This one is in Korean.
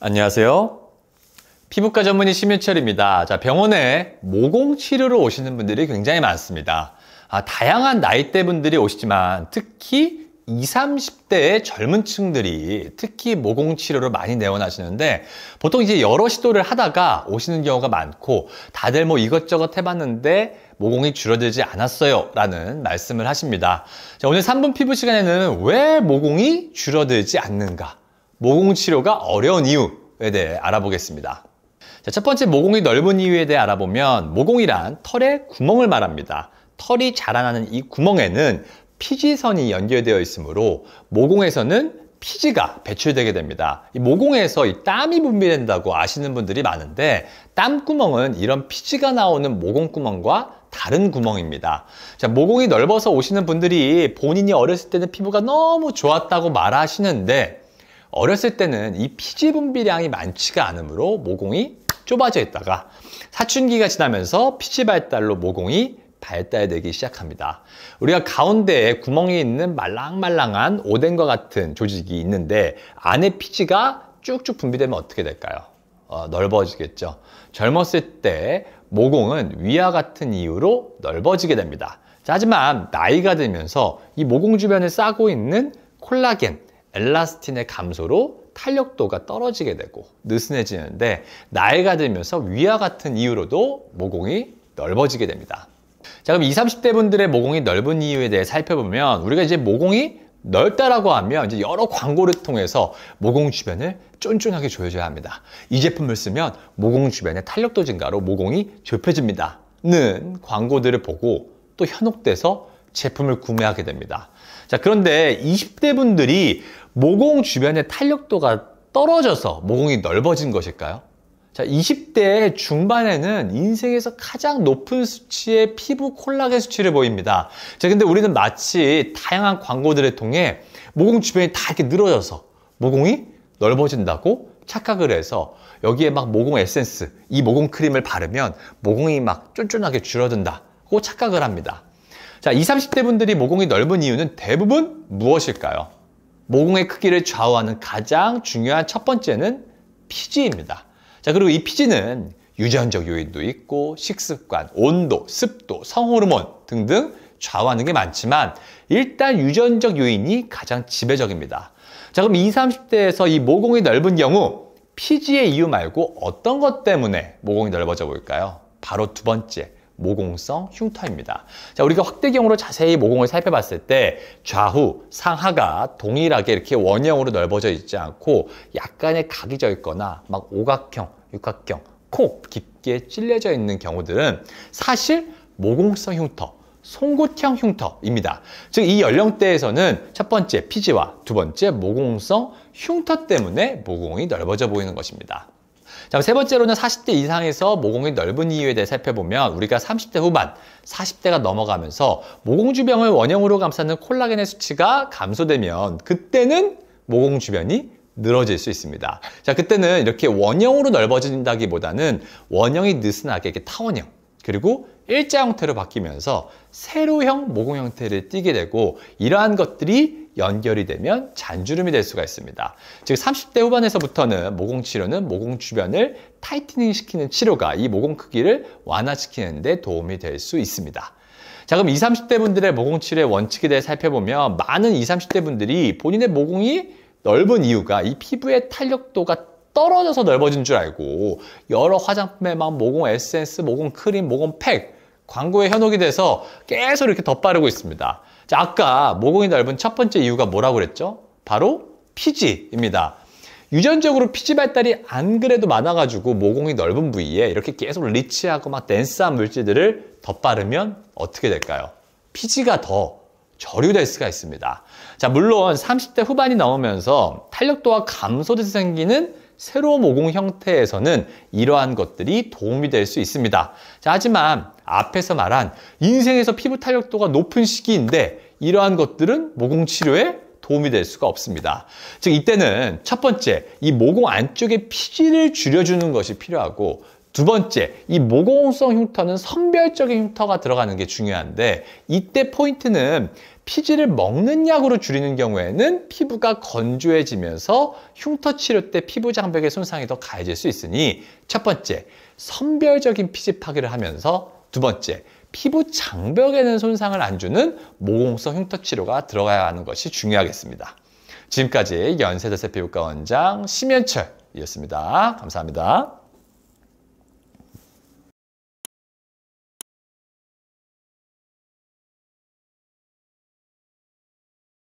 안녕하세요. 피부과 전문의 심유철입니다. 자, 병원에 모공 치료를 오시는 분들이 굉장히 많습니다. 아, 다양한 나이대 분들이 오시지만 특히 20, 30대의 젊은 층들이 특히 모공 치료를 많이 내원하시는데 보통 이제 여러 시도를 하다가 오시는 경우가 많고 다들 뭐 이것저것 해봤는데 모공이 줄어들지 않았어요 라는 말씀을 하십니다. 자, 오늘 3분 피부 시간에는 왜 모공이 줄어들지 않는가 모공 치료가 어려운 이유에 대해 알아보겠습니다. 자, 첫 번째 모공이 넓은 이유에 대해 알아보면 모공이란 털의 구멍을 말합니다. 털이 자라나는 이 구멍에는 피지선이 연결되어 있으므로 모공에서는 피지가 배출되게 됩니다. 이 모공에서 이 땀이 분비된다고 아시는 분들이 많은데 땀구멍은 이런 피지가 나오는 모공구멍과 다른 구멍입니다. 자, 모공이 넓어서 오시는 분들이 본인이 어렸을 때는 피부가 너무 좋았다고 말하시는데 어렸을 때는 이 피지 분비량이 많지가 않으므로 모공이 좁아져 있다가 사춘기가 지나면서 피지 발달로 모공이 발달되기 시작합니다. 우리가 가운데에 구멍이 있는 말랑말랑한 오뎅과 같은 조직이 있는데 안에 피지가 쭉쭉 분비되면 어떻게 될까요? 어, 넓어지겠죠. 젊었을 때 모공은 위와 같은 이유로 넓어지게 됩니다. 자, 하지만 나이가 들면서 이 모공 주변에 싸고 있는 콜라겐, 엘라스틴의 감소로 탄력도가 떨어지게 되고 느슨해지는데 나이가 들면서 위와 같은 이유로도 모공이 넓어지게 됩니다. 자 그럼 20, 30대 분들의 모공이 넓은 이유에 대해 살펴보면 우리가 이제 모공이 넓다라고 하면 이제 여러 광고를 통해서 모공 주변을 쫀쫀하게 조여줘야 합니다. 이 제품을 쓰면 모공 주변의 탄력도 증가로 모공이 좁혀집니다. 는 광고들을 보고 또 현혹돼서 제품을 구매하게 됩니다. 자, 그런데 20대 분들이 모공 주변의 탄력도가 떨어져서 모공이 넓어진 것일까요? 자, 20대 중반에는 인생에서 가장 높은 수치의 피부 콜라겐 수치를 보입니다. 자, 근데 우리는 마치 다양한 광고들을 통해 모공 주변이 다 이렇게 늘어져서 모공이 넓어진다고 착각을 해서 여기에 막 모공 에센스, 이 모공 크림을 바르면 모공이 막 쫀쫀하게 줄어든다고 착각을 합니다. 자, 20, 30대 분들이 모공이 넓은 이유는 대부분 무엇일까요? 모공의 크기를 좌우하는 가장 중요한 첫 번째는 피지입니다. 자, 그리고 이 피지는 유전적 요인도 있고 식습관, 온도, 습도, 성호르몬 등등 좌우하는 게 많지만 일단 유전적 요인이 가장 지배적입니다. 자, 그럼 20, 30대에서 이 모공이 넓은 경우 피지의 이유 말고 어떤 것 때문에 모공이 넓어져 볼까요? 바로 두 번째, 모공성 흉터입니다. 자, 우리가 확대경으로 자세히 모공을 살펴봤을 때 좌후, 상하가 동일하게 이렇게 원형으로 넓어져 있지 않고 약간의 각이 져 있거나 막 오각형, 육각형, 코 깊게 찔려져 있는 경우들은 사실 모공성 흉터, 송곳형 흉터입니다. 즉 이 연령대에서는 첫 번째 피지와 두 번째 모공성 흉터 때문에 모공이 넓어져 보이는 것입니다. 자, 세 번째로는 40대 이상에서 모공이 넓은 이유에 대해 살펴보면 우리가 30대 후반, 40대가 넘어가면서 모공 주변을 원형으로 감싸는 콜라겐의 수치가 감소되면 그때는 모공 주변이 늘어질 수 있습니다. 자, 그때는 이렇게 원형으로 넓어진다기보다는 원형이 느슨하게 이렇게 타원형 그리고 일자 형태로 바뀌면서 세로형 모공 형태를 띠게 되고 이러한 것들이 연결이 되면 잔주름이 될 수가 있습니다. 즉 30대 후반에서부터는 모공 치료는 모공 주변을 타이트닝 시키는 치료가 이 모공 크기를 완화시키는 데 도움이 될 수 있습니다. 자 그럼 20, 30대 분들의 모공 치료의 원칙에 대해 살펴보면 많은 20, 30대 분들이 본인의 모공이 넓은 이유가 이 피부의 탄력도가 떨어져서 넓어진 줄 알고 여러 화장품에 막 모공 에센스, 모공 크림, 모공 팩 광고에 현혹이 돼서 계속 이렇게 덧바르고 있습니다. 자, 아까 모공이 넓은 첫 번째 이유가 뭐라고 그랬죠? 바로 피지입니다. 유전적으로 피지 발달이 안 그래도 많아가지고 모공이 넓은 부위에 이렇게 계속 리치하고 막 댄스한 물질들을 덧바르면 어떻게 될까요? 피지가 더 저류될 수가 있습니다. 자, 물론 30대 후반이 넘으면서 탄력도와 감소돼서 생기는 새로 모공 형태에서는 이러한 것들이 도움이 될 수 있습니다. 자, 하지만 앞에서 말한 인생에서 피부 탄력도가 높은 시기인데 이러한 것들은 모공 치료에 도움이 될 수가 없습니다. 즉 이때는 첫 번째 이 모공 안쪽의 피지를 줄여주는 것이 필요하고 두 번째, 이 모공성 흉터는 선별적인 흉터가 들어가는 게 중요한데 이때 포인트는 피지를 먹는 약으로 줄이는 경우에는 피부가 건조해지면서 흉터 치료 때 피부 장벽의 손상이 더 가해질 수 있으니 첫 번째, 선별적인 피지 파기를 하면서 두 번째, 피부 장벽에는 손상을 안 주는 모공성 흉터 치료가 들어가야 하는 것이 중요하겠습니다. 지금까지 연세대세 피부과 원장 심현철이었습니다. 감사합니다.